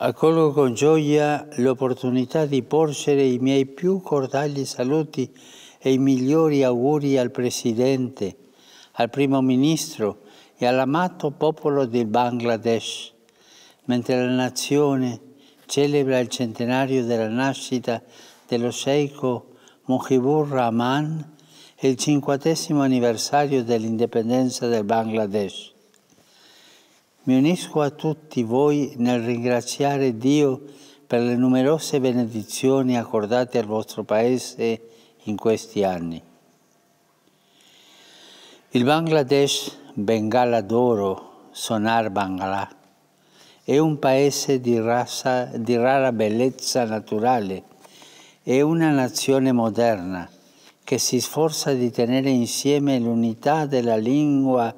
Accolgo con gioia l'opportunità di porgere i miei più cordiali saluti e i migliori auguri al Presidente, al Primo Ministro e all'amato popolo del Bangladesh, mentre la nazione celebra il centenario della nascita dello sceicco Mujibur Rahman e il cinquantesimo anniversario dell'indipendenza del Bangladesh. Mi unisco a tutti voi nel ringraziare Dio per le numerose benedizioni accordate al vostro Paese in questi anni. Il Bangladesh, Bengala d'oro, sonar Bangala, è un paese di, razza, di rara bellezza naturale, è una nazione moderna che si sforza di tenere insieme l'unità della lingua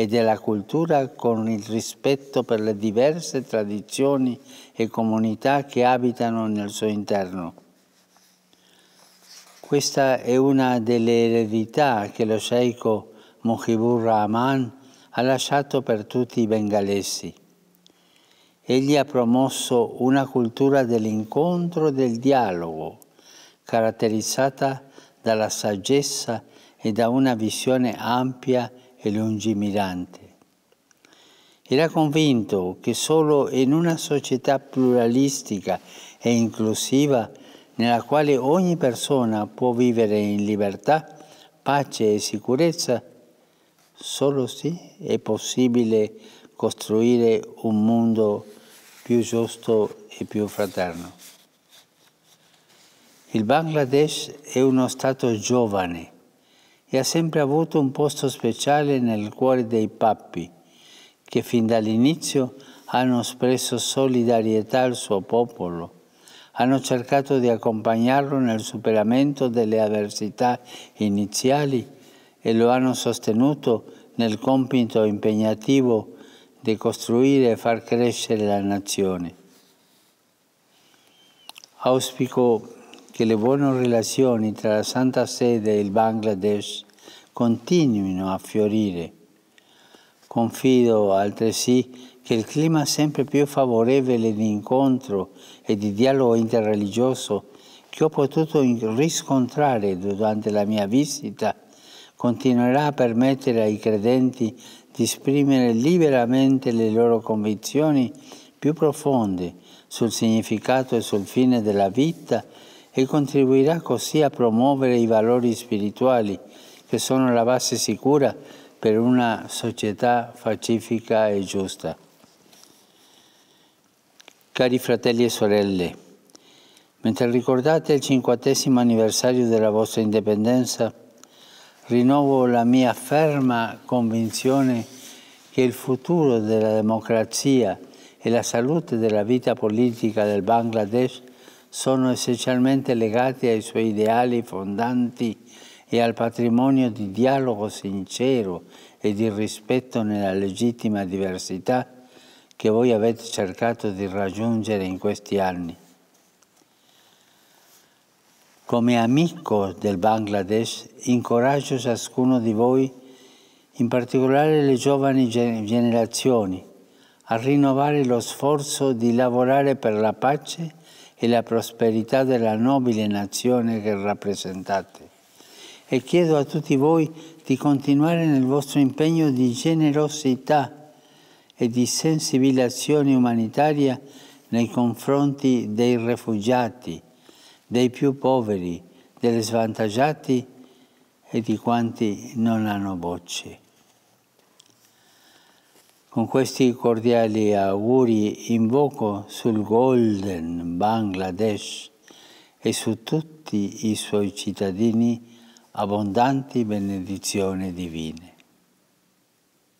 e della cultura con il rispetto per le diverse tradizioni e comunità che abitano nel suo interno. Questa è una delle eredità che lo sceicco Mujibur Rahman ha lasciato per tutti i bengalesi. Egli ha promosso una cultura dell'incontro e del dialogo, caratterizzata dalla saggezza e da una visione ampia e lungimirante. Era convinto che solo in una società pluralistica e inclusiva, nella quale ogni persona può vivere in libertà, pace e sicurezza, solo sì è possibile costruire un mondo più giusto e più fraterno. Il Bangladesh è uno Stato giovane e ha sempre avuto un posto speciale nel cuore dei papi, che fin dall'inizio hanno espresso solidarietà al suo popolo, hanno cercato di accompagnarlo nel superamento delle avversità iniziali e lo hanno sostenuto nel compito impegnativo di costruire e far crescere la nazione. Auspico che le buone relazioni tra la Santa Sede e il Bangladesh continuino a fiorire. Confido altresì che il clima sempre più favorevole di incontro e di dialogo interreligioso che ho potuto riscontrare durante la mia visita continuerà a permettere ai credenti di esprimere liberamente le loro convinzioni più profonde sul significato e sul fine della vita e contribuirà così a promuovere i valori spirituali che sono la base sicura per una società pacifica e giusta. Cari fratelli e sorelle, mentre ricordate il cinquantesimo anniversario della vostra indipendenza, rinnovo la mia ferma convinzione che il futuro della democrazia e la salute della vita politica del Bangladesh sono essenzialmente legati ai suoi ideali fondanti e al patrimonio di dialogo sincero e di rispetto nella legittima diversità che voi avete cercato di raggiungere in questi anni. Come amico del Bangladesh incoraggio ciascuno di voi, in particolare le giovani generazioni, a rinnovare lo sforzo di lavorare per la pace e la prosperità della nobile nazione che rappresentate. E chiedo a tutti voi di continuare nel vostro impegno di generosità e di sensibilizzazione umanitaria nei confronti dei rifugiati, dei più poveri, degli svantaggiati e di quanti non hanno voce. Con questi cordiali auguri invoco sul Golden Bangladesh e su tutti i suoi cittadini abbondanti benedizioni divine.